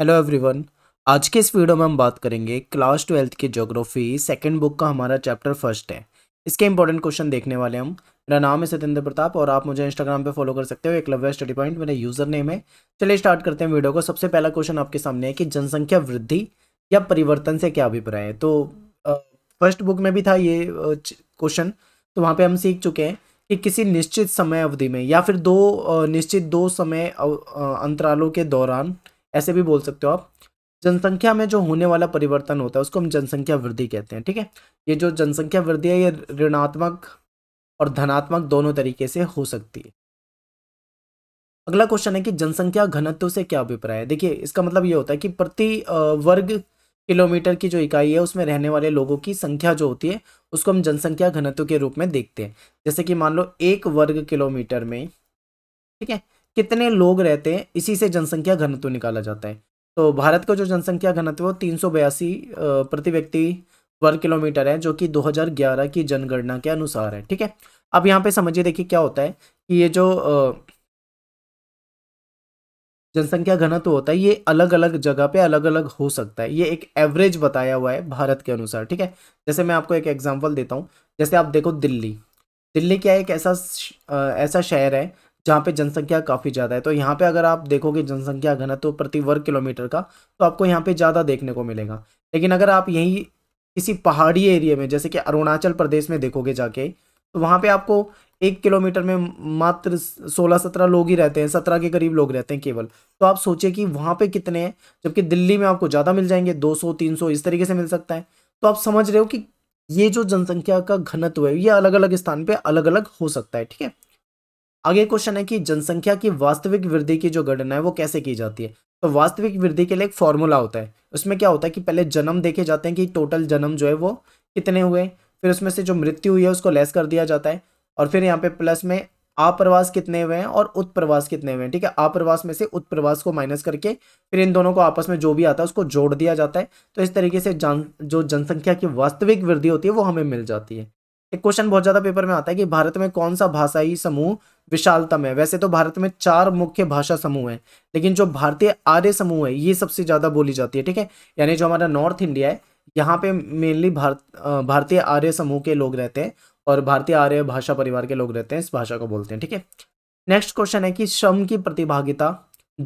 hello everyone आज के इस वीडियो में हम बात करेंगे क्लास ट्वेल्थ की ज्योग्राफी सेकंड बुक का हमारा चैप्टर फर्स्ट है इसके इंपॉर्टेंट क्वेश्चन देखने वाले हम मेरा नाम है सत्येंद्र प्रताप और आप मुझे इंस्टाग्राम पे फॉलो कर सकते हो एक लव्य स्टडी पॉइंट मेरा यूजर नेम है चलिए स्टार्ट करते हैं वीडियो को सबसे पहला क्वेश्चन आपके सामने है कि जनसंख्या वृद्धि या परिवर्तन से क्या अभिप्राय है तो फर्स्ट बुक में भी था ये क्वेश्चन तो वहाँ पर हम सीख चुके हैं कि किसी निश्चित समय अवधि में या फिर दो निश्चित दो समय अंतरालों के दौरान ऐसे भी बोल सकते हो आप जनसंख्या में जो होने वाला परिवर्तन होता है उसको हम जनसंख्या वृद्धि कहते हैं ठीक है ये जो जनसंख्या वृद्धि है ये ऋणात्मक और धनात्मक दोनों तरीके से हो सकती है अगला क्वेश्चन है कि जनसंख्या घनत्व से क्या अभिप्राय है देखिए इसका मतलब ये होता है कि प्रति वर्ग किलोमीटर की जो इकाई है उसमें रहने वाले लोगों की संख्या जो होती है उसको हम जनसंख्या घनत्व के रूप में देखते हैं जैसे कि मान लो एक वर्ग किलोमीटर में ठीक है कितने लोग रहते हैं इसी से जनसंख्या घनत्व निकाला जाता है तो भारत का जो जनसंख्या घनत्व सौ तीन प्रति व्यक्ति वर्ग किलोमीटर है जो कि 2011 की जनगणना के अनुसार है ठीक है अब यहाँ पे समझिए देखिए क्या होता है कि ये जो जनसंख्या घनत्व होता है ये अलग अलग जगह पे अलग अलग हो सकता है ये एक एवरेज बताया हुआ है भारत के अनुसार ठीक है जैसे मैं आपको एक एग्जाम्पल देता हूँ जैसे आप देखो दिल्ली दिल्ली क्या एक ऐसा ऐसा शहर है जहाँ पे जनसंख्या काफ़ी ज़्यादा है तो यहाँ पे अगर आप देखोगे जनसंख्या घनत्व तो प्रति वर्ग किलोमीटर का तो आपको यहाँ पे ज़्यादा देखने को मिलेगा लेकिन अगर आप यहीं किसी पहाड़ी एरिया में जैसे कि अरुणाचल प्रदेश में देखोगे जाके तो वहाँ पे आपको एक किलोमीटर में मात्र सोलह सत्रह लोग ही रहते हैं सत्रह के करीब लोग रहते हैं केवल तो आप सोचिए कि वहाँ पे कितने हैं जबकि दिल्ली में आपको ज़्यादा मिल जाएंगे दो सौ तीन सौ इस तरीके से मिल सकता है तो आप समझ रहे हो कि ये जो जनसंख्या का घनत्व है ये अलग अलग स्थान पे अलग अलग हो सकता है ठीक है आगे क्वेश्चन है कि जनसंख्या की वास्तविक वृद्धि की जो गणना है वो कैसे की जाती है तो वास्तविक वृद्धि के लिए एक फॉर्मूला होता है उसमें क्या होता है कि पहले जन्म देखे जाते हैं कि टोटल जन्म जो है वो कितने हुए फिर उसमें से जो मृत्यु हुई है उसको लेस कर दिया जाता है और फिर यहाँ पे प्लस में आप्रवास कितने हुए हैं और उत्प्रवास कितने हुए हैं ठीक है आप्रवास में से उत्प्रवास को माइनस करके फिर इन दोनों को आपस में जो भी आता है उसको जोड़ दिया जाता है तो इस तरीके से जन जो जनसंख्या की वास्तविक वृद्धि होती है वो हमें मिल जाती है एक क्वेश्चन बहुत ज़्यादा पेपर में आता है कि भारत में कौन सा भाषाई समूह विशालतम है वैसे तो भारत में चार मुख्य भाषा समूह हैं लेकिन जो भारतीय आर्य समूह है ये सबसे ज़्यादा बोली जाती है ठीक है यानी जो हमारा नॉर्थ इंडिया है यहाँ पे मेनली भारत भारतीय आर्य समूह के लोग रहते हैं और भारतीय आर्य भाषा परिवार के लोग रहते हैं इस भाषा को बोलते हैं ठीक है नेक्स्ट क्वेश्चन है कि श्रम की प्रतिभागिता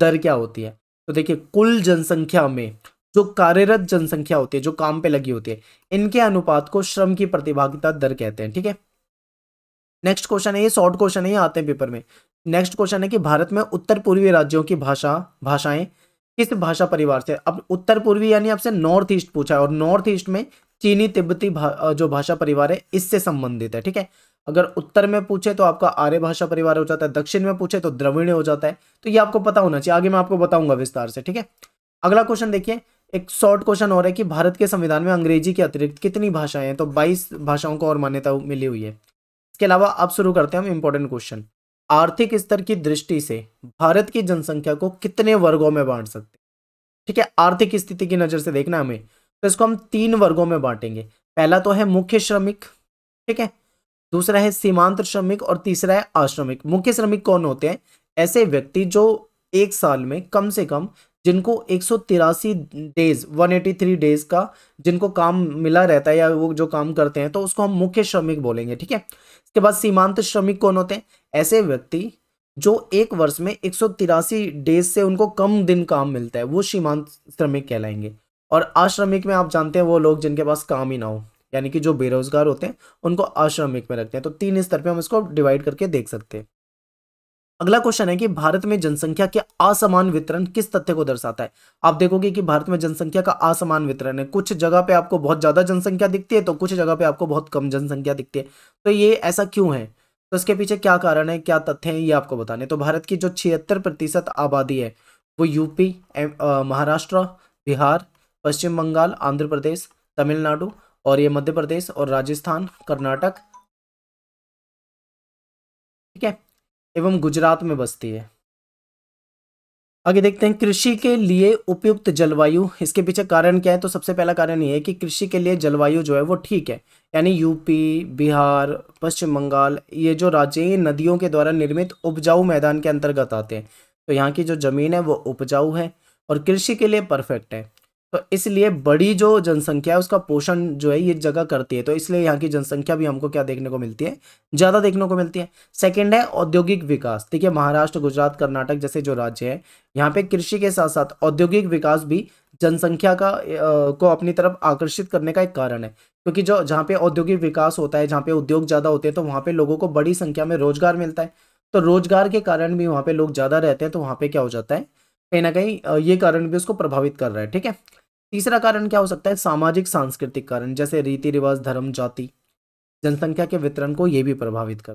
दर क्या होती है तो देखिए कुल जनसंख्या में जो कार्यरत जनसंख्या होती है जो काम पे लगी होती है इनके अनुपात को श्रम की प्रतिभागिता दर कहते हैं ठीक है नेक्स्ट क्वेश्चन है ये शॉर्ट क्वेश्चन है ये आते हैं पेपर में नेक्स्ट क्वेश्चन है कि भारत में उत्तर पूर्वी राज्यों की भाषा भाषाएं किस भाषा परिवार से अब उत्तर पूर्वी यानी आपसे नॉर्थ ईस्ट पूछा है और नॉर्थ ईस्ट में चीनी तिब्बती भा, जो भाषा परिवार है इससे संबंधित है ठीक है अगर उत्तर में पूछे तो आपका आर्य भाषा परिवार हो जाता है दक्षिण में पूछे तो द्रविण हो जाता है तो ये आपको पता होना चाहिए आगे मैं आपको बताऊंगा विस्तार से ठीक है अगला क्वेश्चन देखिए एक शॉर्ट क्वेश्चन और है कि भारत के संविधान में अंग्रेजी के अतिरिक्त कितनी भाषाएं हैं तो 22 भाषाओं को और मान्यता मिली हुई है इसके अलावा अब शुरू करते हैं हम इंपॉर्टेंट क्वेश्चन आर्थिक स्तर की दृष्टि से भारत की जनसंख्या को कितने वर्गों में बांट सकते हैं ठीक है आर्थिक स्थिति की नज़र से देखना हमें तो इसको हम तीन वर्गों में बांटेंगे पहला तो है मुख्य श्रमिक ठीक है दूसरा है सीमांत श्रमिक और तीसरा है आश्रमिक मुख्य श्रमिक कौन होते हैं ऐसे व्यक्ति जो एक साल में कम से कम जिनको एक डेज 183 डेज का जिनको काम मिला रहता है या वो जो काम करते हैं तो उसको हम मुख्य श्रमिक बोलेंगे ठीक है उसके बाद सीमांत श्रमिक कौन होते हैं ऐसे व्यक्ति जो एक वर्ष में एक डेज से उनको कम दिन काम मिलता है वो सीमांत श्रमिक कहलाएंगे और आश्रमिक में आप जानते हैं वो लोग जिनके पास काम ही ना हो यानी कि जो बेरोजगार होते हैं उनको आश्रमिक में रखते हैं तो तीन स्तर पे हम इसको डिवाइड करके देख सकते हैं अगला क्वेश्चन है कि भारत में जनसंख्या के असमान वितरण किस तथ्य को दर्शाता है आप देखोगे कि भारत में जनसंख्या का असमान वितरण है कुछ जगह पे आपको बहुत ज्यादा जनसंख्या दिखती है तो कुछ जगह पे आपको बहुत कम जनसंख्या दिखती है तो ये ऐसा क्यों है तो इसके पीछे क्या कारण है क्या तथ्य है ये आपको बताने तो भारत की जो छिहत्तर प्रतिशत आबादी है वो यूपी महाराष्ट्र बिहार पश्चिम बंगाल आंध्र प्रदेश तमिलनाडु और ये मध्य प्रदेश और राजस्थान कर्नाटक ठीक है एवं गुजरात में बसती है आगे देखते हैं कृषि के लिए उपयुक्त जलवायु इसके पीछे कारण क्या है तो सबसे पहला कारण ये है कि कृषि के लिए जलवायु जो है वो ठीक है यानी यूपी बिहार पश्चिम बंगाल ये जो राज्य नदियों के द्वारा निर्मित उपजाऊ मैदान के अंतर्गत आते हैं तो यहाँ की जो ज़मीन है वो उपजाऊ है और कृषि के लिए परफेक्ट है तो इसलिए बड़ी जो जनसंख्या है उसका पोषण जो है ये जगह करती है तो इसलिए यहाँ की जनसंख्या भी हमको क्या देखने को मिलती है ज़्यादा देखने को मिलती है सेकेंड है औद्योगिक विकास है महाराष्ट्र गुजरात कर्नाटक जैसे जो राज्य है यहाँ पे कृषि के साथ साथ औद्योगिक विकास भी जनसंख्या का आ, को अपनी तरफ आकर्षित करने का एक कारण है क्योंकि जो जहाँ पे औद्योगिक विकास होता है जहाँ पे उद्योग ज़्यादा होते हैं तो वहाँ पे लोगों को बड़ी संख्या में रोजगार मिलता है तो रोजगार के कारण भी वहाँ पे लोग ज़्यादा रहते हैं तो वहाँ पे क्या हो जाता है कहीं ना कहीं ये कारण भी उसको प्रभावित कर रहा है ठीक है तीसरा कारण क्या हो सकता है सामाजिक सांस्कृतिक कारण जैसे रीति रिवाज धर्म जाति जनसंख्या के वितरण को ये भी प्रभावित कर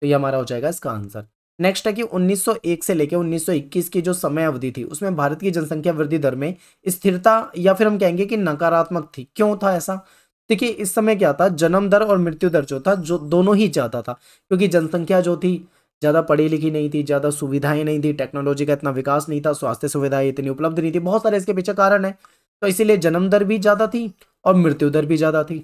तो ये हमारा हो जाएगा इसका आंसर नेक्स्ट है कि 1901 से लेकर 1921 की जो समय अवधि थी उसमें भारत की जनसंख्या वृद्धि दर में स्थिरता या फिर हम कहेंगे कि नकारात्मक थी क्यों था ऐसा देखिए इस समय क्या था जन्म दर और मृत्यु दर जो था जो दोनों ही ज्यादा था क्योंकि जनसंख्या जो थी ज़्यादा पढ़ी लिखी नहीं थी ज़्यादा सुविधाएं नहीं थी टेक्नोलॉजी का इतना विकास नहीं था स्वास्थ्य सुविधाएं इतनी उपलब्ध नहीं थी बहुत सारे इसके पीछे कारण है तो इसीलिए जन्म दर भी ज़्यादा थी और मृत्यु दर भी ज़्यादा थी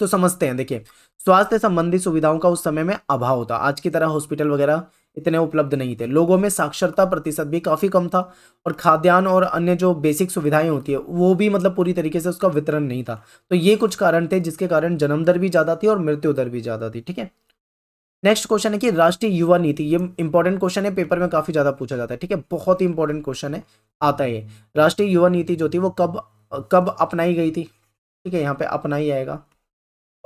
तो समझते हैं देखिए स्वास्थ्य संबंधी सुविधाओं का उस समय में अभाव होता आज की तरह हॉस्पिटल वगैरह इतने उपलब्ध नहीं थे लोगों में साक्षरता प्रतिशत भी काफ़ी कम था और खाद्यान्न और अन्य जो बेसिक सुविधाएं होती है वो भी मतलब पूरी तरीके से उसका वितरण नहीं था तो ये कुछ कारण थे जिसके कारण जन्म दर भी ज़्यादा थी और मृत्यु दर भी ज़्यादा थी ठीक है नेक्स्ट क्वेश्चन है कि राष्ट्रीय युवा नीति ये इंपॉर्टेंट क्वेश्चन है पेपर में काफी ज्यादा पूछा जाता है ठीक है बहुत ही इंपॉर्टेंट क्वेश्चन है आता है राष्ट्रीय युवा नीति जो थी वो कब कब अपनाई गई थी ठीक है यहाँ पे अपनाई आएगा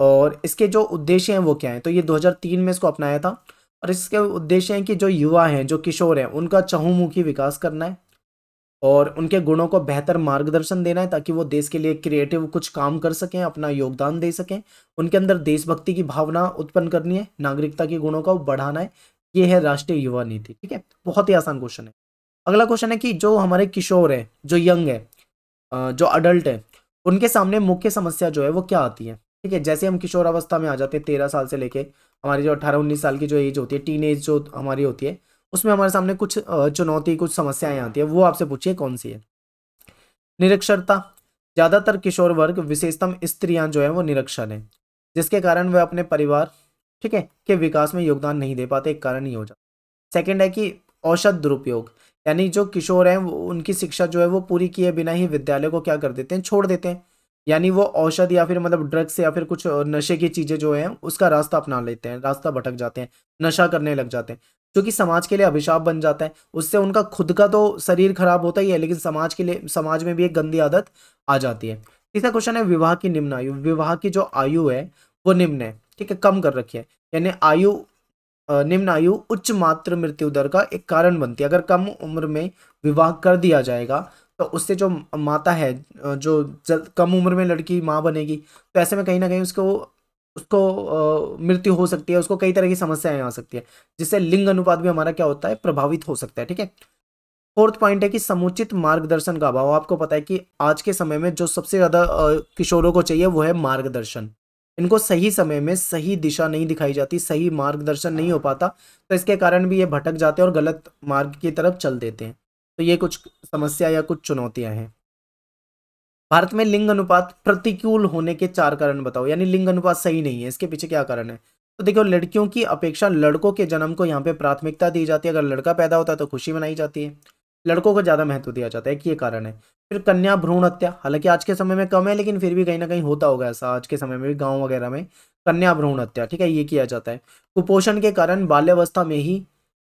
और इसके जो उद्देश्य हैं वो क्या है तो ये 2003 में इसको अपनाया था और इसके उद्देश्य हैं कि जो युवा हैं जो किशोर हैं उनका चहुमुखी विकास करना है और उनके गुणों को बेहतर मार्गदर्शन देना है ताकि वो देश के लिए क्रिएटिव कुछ काम कर सकें अपना योगदान दे सकें उनके अंदर देशभक्ति की भावना उत्पन्न करनी है नागरिकता के गुणों को बढ़ाना है ये है राष्ट्रीय युवा नीति ठीक है बहुत ही आसान क्वेश्चन है अगला क्वेश्चन है कि जो हमारे किशोर है जो यंग है जो अडल्ट है उनके सामने मुख्य समस्या जो है वो क्या आती है ठीक है जैसे हम किशोर अवस्था में आ जाते हैं तेरह साल से लेके हमारी जो अठारह उन्नीस साल की जो एज होती है टीन एज जो हमारी होती है उसमें हमारे सामने कुछ चुनौती कुछ समस्याएं आती है वो आपसे पूछिए कौन सी है निरक्षरता ज़्यादातर किशोर वर्ग विशेषतम स्त्रियां जो है वो निरक्षर हैं जिसके कारण वह अपने परिवार ठीक है के विकास में योगदान नहीं दे पाते एक कारण ही हो जाता सेकेंड है कि औषध दुरुपयोग यानी जो किशोर हैं उनकी शिक्षा जो है वो पूरी किए बिना ही विद्यालय को क्या कर देते हैं छोड़ देते हैं यानी वो औषध या फिर मतलब ड्रग्स या फिर कुछ नशे की चीज़ें जो हैं उसका रास्ता अपना लेते हैं रास्ता भटक जाते हैं नशा करने लग जाते हैं क्योंकि समाज के लिए अभिशाप बन जाता है उससे उनका खुद का तो शरीर खराब होता ही है लेकिन समाज के लिए समाज में भी एक गंदी आदत आ जाती है तीसरा क्वेश्चन है विवाह की निम्न आयु विवाह की जो आयु है वो निम्न है ठीक है कम कर रखी है यानी आयु निम्न आयु उच्च मात्र मृत्यु दर का एक कारण बनती है अगर कम उम्र में विवाह कर दिया जाएगा तो उससे जो माता है जो जल, कम उम्र में लड़की माँ बनेगी तो ऐसे में कहीं ना कहीं उसको उसको मृत्यु हो सकती है उसको कई तरह की समस्याएं आ सकती है जिससे लिंग अनुपात भी हमारा क्या होता है प्रभावित हो सकता है ठीक है फोर्थ पॉइंट है कि समुचित मार्गदर्शन का अभाव आपको पता है कि आज के समय में जो सबसे ज़्यादा किशोरों को चाहिए वो है मार्गदर्शन इनको सही समय में सही दिशा नहीं दिखाई जाती सही मार्गदर्शन नहीं हो पाता तो इसके कारण भी ये भटक जाते हैं और गलत मार्ग की तरफ चल देते हैं तो ये कुछ समस्या या कुछ चुनौतियां हैं भारत में लिंग अनुपात प्रतिकूल होने के चार कारण बताओ यानी लिंग अनुपात सही नहीं है इसके पीछे क्या कारण है तो देखो लड़कियों की अपेक्षा लड़कों के जन्म को यहाँ पे प्राथमिकता दी जाती है अगर लड़का पैदा होता है तो खुशी मनाई जाती है लड़कों को ज़्यादा महत्व दिया जाता है कि ये कारण है फिर कन्या भ्रूण हत्या हालांकि आज के समय में कम है लेकिन फिर भी कहीं ना कहीं होता होगा ऐसा आज के समय में भी गाँव वगैरह में कन्या भ्रूण हत्या ठीक है ये किया जाता है कुपोषण के कारण बाल्यावस्था में ही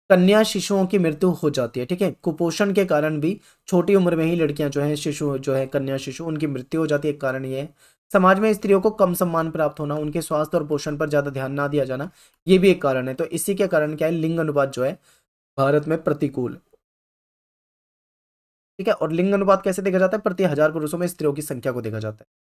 कन्या शिशुओं की मृत्यु हो जाती है ठीक है कुपोषण के कारण भी छोटी उम्र में ही लड़कियां जो है शिशु जो है कन्या शिशु उनकी मृत्यु हो जाती है एक कारण ये है समाज में स्त्रियों को कम सम्मान प्राप्त होना उनके स्वास्थ्य और पोषण पर ज़्यादा ध्यान ना दिया जाना ये भी एक कारण है तो इसी के कारण क्या है लिंग अनुपात जो है भारत में प्रतिकूल ठीक है और लिंग अनुपात कैसे देखा जाता है प्रति हजार पुरुषों में स्त्रियों की संख्या को देखा जाता है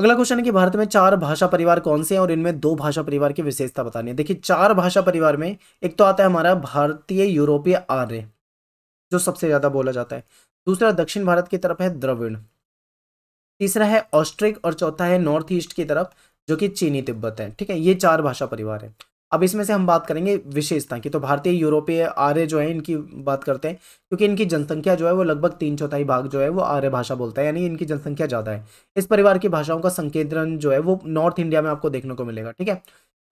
अगला क्वेश्चन है कि भारत में चार भाषा परिवार कौन से हैं और इनमें दो भाषा परिवार की विशेषता बतानी है देखिए चार भाषा परिवार में एक तो आता है हमारा भारतीय यूरोपीय आर्य जो सबसे ज़्यादा बोला जाता है दूसरा दक्षिण भारत की तरफ है द्रविण तीसरा है ऑस्ट्रिक और चौथा है नॉर्थ ईस्ट की तरफ जो कि चीनी तिब्बत है ठीक है ये चार भाषा परिवार है अब इसमें से हम बात करेंगे विशेषता की तो भारतीय यूरोपीय आर्य जो है इनकी बात करते हैं क्योंकि इनकी जनसंख्या जो है वो लगभग तीन चौथाई भाग जो है वो आर्य भाषा बोलता है यानी इनकी जनसंख्या ज़्यादा है इस परिवार की भाषाओं का संकेंद्रण जो है वो नॉर्थ इंडिया में आपको देखने को मिलेगा ठीक है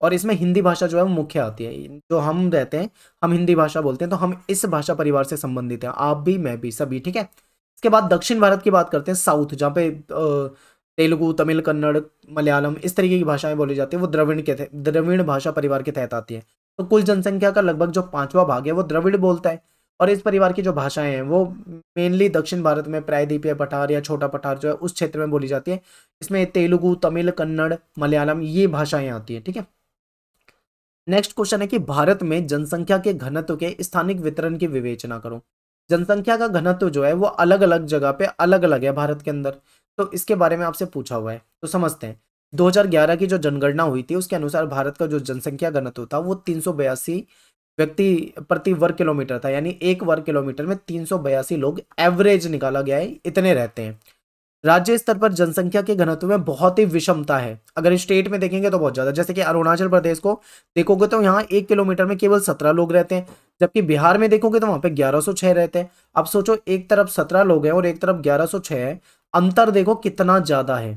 और इसमें हिंदी भाषा जो है वो मुख्य आती है जो हम रहते हैं हम हिंदी भाषा बोलते हैं तो हम इस भाषा परिवार से संबंधित हैं आप भी मैं भी सभी ठीक है इसके बाद दक्षिण भारत की बात करते हैं साउथ जहाँ पे तेलुगु तमिल कन्नड़ मलयालम इस तरीके की भाषाएं बोली जाती है वो द्रविड़ के थे द्रविड़ भाषा परिवार के तहत आती है तो कुल जनसंख्या का लगभग जो पांचवा भाग है वो द्रविड़ बोलता है और इस परिवार की जो भाषाएं हैं वो मेनली दक्षिण भारत में प्रायद्वीपीय पठार या छोटा पठार जो है उस क्षेत्र में बोली जाती है इसमें तेलुगु तमिल कन्नड़ मलयालम ये भाषाएं आती है ठीक है नेक्स्ट क्वेश्चन है कि भारत में जनसंख्या के घनत्व के स्थानिक वितरण की विवेचना करो जनसंख्या का घनत्व जो है वो अलग अलग जगह पे अलग अलग है भारत के अंदर तो इसके बारे में आपसे पूछा हुआ है तो समझते हैं 2011 की जो जनगणना हुई थी उसके अनुसार भारत का जो जनसंख्या घनत्व था वो तीन व्यक्ति प्रति वर्ग किलोमीटर था यानी एक वर्ग किलोमीटर में तीन लोग एवरेज निकाला गया है इतने रहते हैं राज्य स्तर पर जनसंख्या के घनत्व में बहुत ही विषमता है अगर स्टेट में देखेंगे तो बहुत ज़्यादा जैसे कि अरुणाचल प्रदेश को देखोगे तो यहाँ एक किलोमीटर में केवल सत्रह लोग रहते हैं जबकि बिहार में देखोगे तो वहां पे छह रहते हैं अब सोचो एक तरफ सत्रह लोग हैं और एक तरफ ग्यारह सौ छह है अंतर देखो कितना ज़्यादा है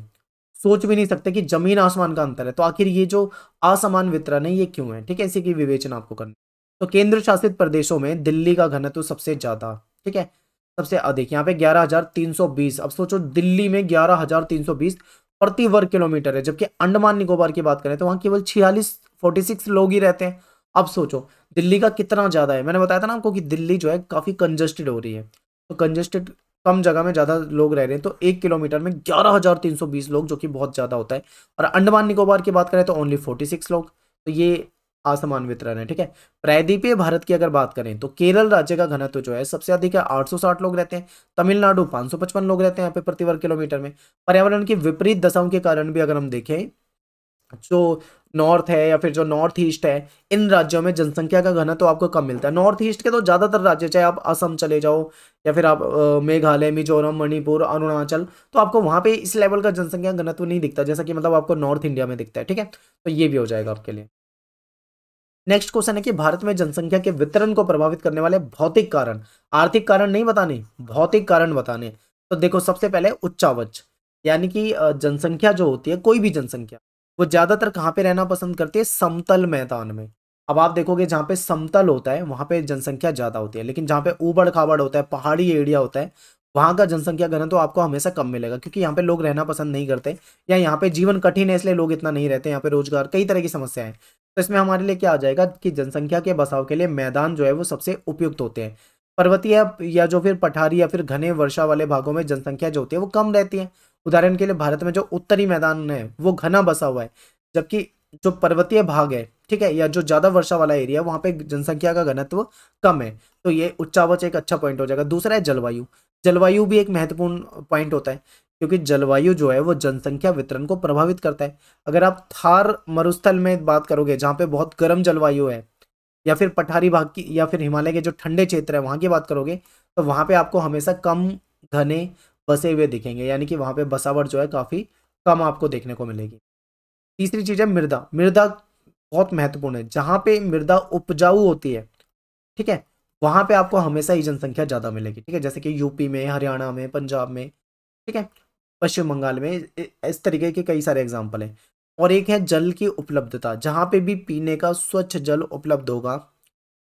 सोच भी नहीं सकते कि जमीन आसमान का अंतर है तो आखिर ये जो असमान वितरण है ये क्यों है ठीक है इसी की विवेचना आपको करना तो केंद्र शासित प्रदेशों में दिल्ली का घनत्व सबसे ज़्यादा ठीक है सबसे अधिक यहाँ पे 11,320 अब सोचो दिल्ली में 11,320 प्रति वर्ग किलोमीटर है जबकि अंडमान निकोबार की बात करें तो वहां केवल छियालीस फोर्टी सिक्स लोग ही रहते हैं अब सोचो दिल्ली का कितना ज़्यादा है मैंने बताया था ना आपको कि दिल्ली जो है काफ़ी कंजेस्टेड हो रही है तो कंजेस्टेड कम जगह में ज़्यादा लोग रह रहे हैं तो एक किलोमीटर में ग्यारह हज़ार तीन सौ बीस लोग जो कि बहुत ज़्यादा होता है और अंडमान निकोबार की बात करें तो ओनली फोर्टी सिक्स लोग तो ये आसमान वितरण है ठीक है प्रायद्वीपीय भारत की अगर बात करें तो केरल राज्य का घनत्व जो है सबसे अधिक है साठ लोग रहते हैं तमिलनाडु पचपन लोग रहते हैं यहाँ पे प्रति वर्ग किलोमीटर में पर्यावरण की विपरीत दशाओं के कारण भी अगर हम देखें जो नॉर्थ है या फिर जो नॉर्थ ईस्ट है इन राज्यों में जनसंख्या का घनत्व तो आपको कम मिलता है नॉर्थ ईस्ट के तो ज़्यादातर राज्य चाहे आप असम चले जाओ या फिर आप मेघालय मिजोरम मणिपुर अरुणाचल तो आपको वहाँ पे इस लेवल का जनसंख्या घनत्व तो नहीं दिखता जैसा कि मतलब आपको नॉर्थ इंडिया में दिखता है ठीक है तो ये भी हो जाएगा आपके लिए नेक्स्ट क्वेश्चन है कि भारत में जनसंख्या के वितरण को प्रभावित करने वाले भौतिक कारण आर्थिक कारण नहीं बताने भौतिक कारण बताने तो देखो सबसे पहले उच्चावच यानी कि जनसंख्या जो होती है कोई भी जनसंख्या वो ज़्यादातर कहाँ पे रहना पसंद करते हैं समतल मैदान में अब आप देखोगे जहाँ पे समतल होता है वहाँ पे जनसंख्या ज़्यादा होती है लेकिन जहाँ पे ऊबड़ खाबड़ होता है पहाड़ी एरिया होता है वहां का जनसंख्या घन तो आपको हमेशा कम मिलेगा क्योंकि यहाँ पे लोग रहना पसंद नहीं करते या यहाँ पे जीवन कठिन है इसलिए लोग इतना नहीं रहते यहाँ पे रोजगार कई तरह की समस्याएं तो इसमें हमारे लिए क्या आ जाएगा कि जनसंख्या के बसाव के लिए मैदान जो है वो सबसे उपयुक्त होते हैं पर्वतीय या जो फिर पठारी या फिर घने वर्षा वाले भागों में जनसंख्या जो होती है वो कम रहती है उदाहरण के लिए भारत में जो उत्तरी मैदान है वो घना बसा हुआ है जबकि जो पर्वतीय भाग है ठीक है या जो ज्यादा वर्षा वाला एरिया वहां पे जनसंख्या का घनत्व कम है तो ये उच्चावच एक अच्छा पॉइंट हो जाएगा दूसरा है जलवायु जलवायु भी एक महत्वपूर्ण पॉइंट होता है क्योंकि जलवायु जो है वो जनसंख्या वितरण को प्रभावित करता है अगर आप थार मरुस्थल में बात करोगे जहाँ पे बहुत गर्म जलवायु है या फिर पठारी भाग की या फिर हिमालय के जो ठंडे क्षेत्र है वहां की बात करोगे तो वहाँ पे आपको हमेशा कम घने बसे हुए दिखेंगे यानी कि वहाँ पर बसावट जो है काफ़ी कम आपको देखने को मिलेगी तीसरी चीज़ है मृदा मृदा बहुत महत्वपूर्ण है जहाँ पे मृदा उपजाऊ होती है ठीक है वहाँ पे आपको हमेशा ही जनसंख्या ज़्यादा मिलेगी ठीक है जैसे कि यूपी में हरियाणा में पंजाब में ठीक है पश्चिम बंगाल में इस तरीके के कई सारे एग्जाम्पल हैं और एक है जल की उपलब्धता जहाँ पे भी पीने का स्वच्छ जल उपलब्ध होगा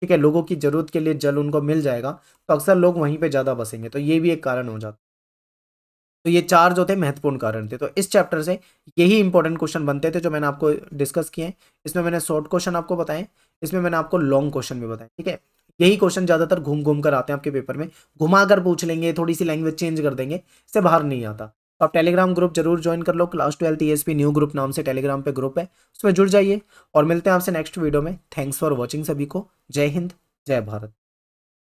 ठीक है लोगों की ज़रूरत के लिए जल उनको मिल जाएगा तो अक्सर लोग वहीं पे ज़्यादा बसेंगे तो ये भी एक कारण हो जाता तो ये चार जो थे महत्वपूर्ण कारण थे तो इस चैप्टर से यही इंपॉर्टेंट क्वेश्चन बनते थे जो मैंने आपको डिस्कस किए इसमें मैंने शॉर्ट क्वेश्चन आपको बताए इसमें मैंने आपको लॉन्ग क्वेश्चन भी बताया ठीक है यही क्वेश्चन ज़्यादातर घूम घूम कर आते हैं आपके पेपर में घुमा कर पूछ लेंगे थोड़ी सी लैंग्वेज चेंज कर देंगे इससे बाहर नहीं आता तो आप टेलीग्राम ग्रुप जरूर ज्वाइन कर लो class twelfth E new group नाम से टेलीग्राम पे ग्रुप है उसमें जुड़ जाइए और मिलते हैं आपसे नेक्स्ट वीडियो में थैंक्स फॉर वॉचिंग सभी को जय हिंद जय भारत